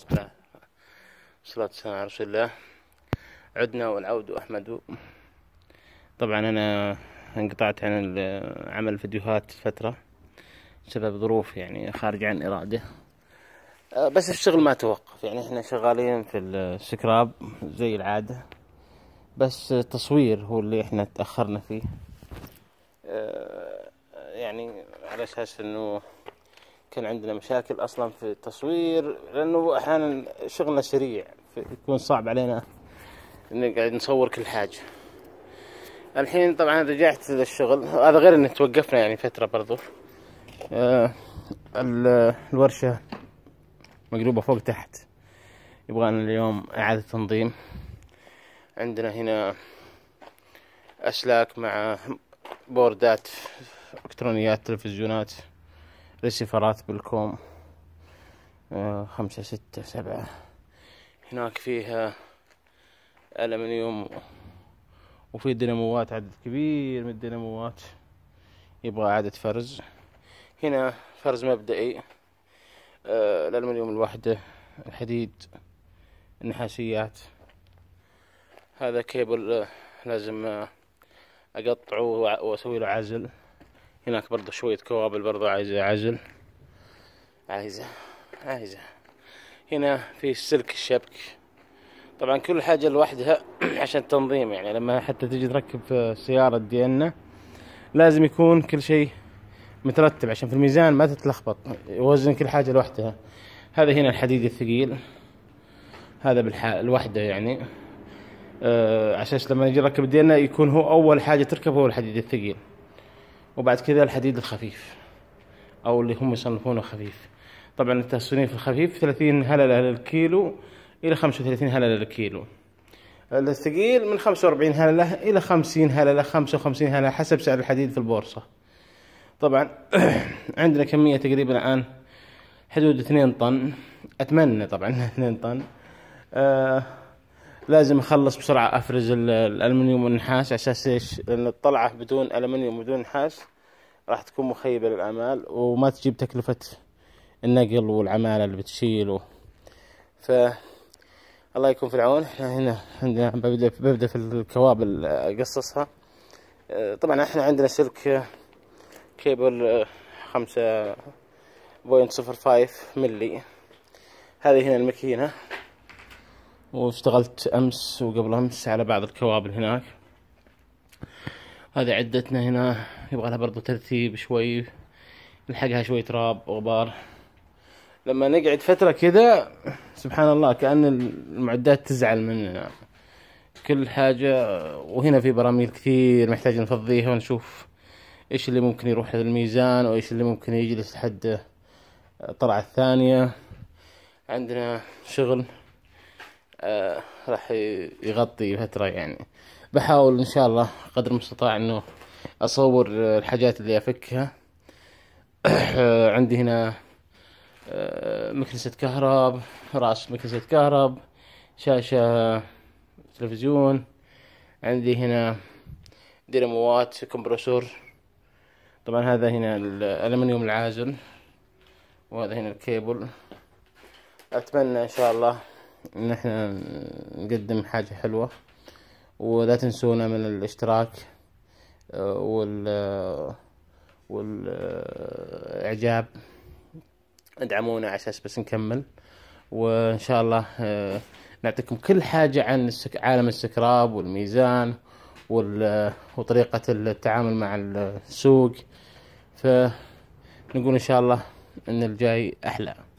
بسم الله والصلاة والسلام على رسول الله عدنا والعود أحمد طبعا أنا انقطعت عن عمل فيديوهات فترة بسبب ظروف يعني خارج عن إرادة آه، بس الشغل ما توقف يعني احنا شغالين في السكراب زي العادة بس التصوير هو اللي احنا تأخرنا فيه آه، يعني على أساس أنه كان عندنا مشاكل اصلا في التصوير لانه احيانا شغلنا سريع يكون صعب علينا نقعد نصور كل حاجه الحين طبعا رجعت للشغل هذا غير ان توقفنا يعني فتره برضو آه الورشه مقلوبه فوق تحت يبغانا اليوم اعاده تنظيم عندنا هنا اسلاك مع بوردات الكترونيات تلفزيونات ريسيفرات بالكوم آه، خمسة ستة سبعة هناك فيها ألمنيوم وفي ديناموات عدد كبير من الديناموات يبغى عدد فرز هنا فرز مبدئي آه، الألمنيوم الوحدة الحديد النحاسيات هذا كيبل آه، لازم أقطعه وأسوي له عزل هناك برضه شوية كوابل برضه عايزة عزل عايزة عايزة هنا في سلك الشبك طبعا كل حاجة لوحدها عشان التنظيم يعني لما حتى تجي تركب سيارة دينا لازم يكون كل شيء مترتب عشان في الميزان ما تتلخبط يوزن كل حاجة لوحدها هذا هنا الحديد الثقيل هذا لوحده يعني آه عشان لما يجي يركب دينا يكون هو أول حاجة تركب هو الحديد الثقيل وبعد كذا الحديد الخفيف أو اللي هم يصنفونه خفيف طبعا التصنيف الخفيف 30 هللة للكيلو إلى 35 هللة للكيلو الثقيل من 45 هللة إلى 50 هللة 55 هللة حسب سعر الحديد في البورصة طبعا عندنا كمية تقريبا الآن حدود 2 طن أتمنى طبعا 2 طن آه لازم اخلص بسرعه افرز الالمنيوم والنحاس اساس ايش لان الطلعه بدون الومنيوم وبدون نحاس راح تكون مخيبه للامال وما تجيب تكلفه النقل والعماله اللي بتشيله ف الله يكون في العون احنا هنا عندنا ببدا ببدا في الكوابل اقصصها آه، طبعا احنا عندنا سلك كيبل آه، خمسة بوينت صفر فايف ملي هذه هنا الماكينة واشتغلت امس وقبل امس على بعض الكوابل هناك هذه عدتنا هنا يبغى لها برضو ترتيب شوي نلحقها شوي تراب وغبار لما نقعد فترة كذا سبحان الله كأن المعدات تزعل مننا كل حاجة وهنا في براميل كثير محتاج نفضيها ونشوف ايش اللي ممكن يروح للميزان وايش اللي ممكن يجلس لحد الطلعة الثانية عندنا شغل آه، راح يغطي فترة يعني بحاول ان شاء الله قدر المستطاع انه اصور الحاجات اللي افكها آه، عندي هنا آه، مكنسة كهرب راس مكنسة كهرب شاشة تلفزيون عندي هنا ديناموات كمبروسور طبعا هذا هنا الالمنيوم العازل وهذا هنا الكيبل اتمنى ان شاء الله ان احنا نقدم حاجة حلوة ولا تنسونا من الاشتراك وال والاعجاب ادعمونا على اساس بس نكمل وان شاء الله نعطيكم كل حاجة عن عالم السكراب والميزان وطريقة التعامل مع السوق فنقول ان شاء الله ان الجاي احلى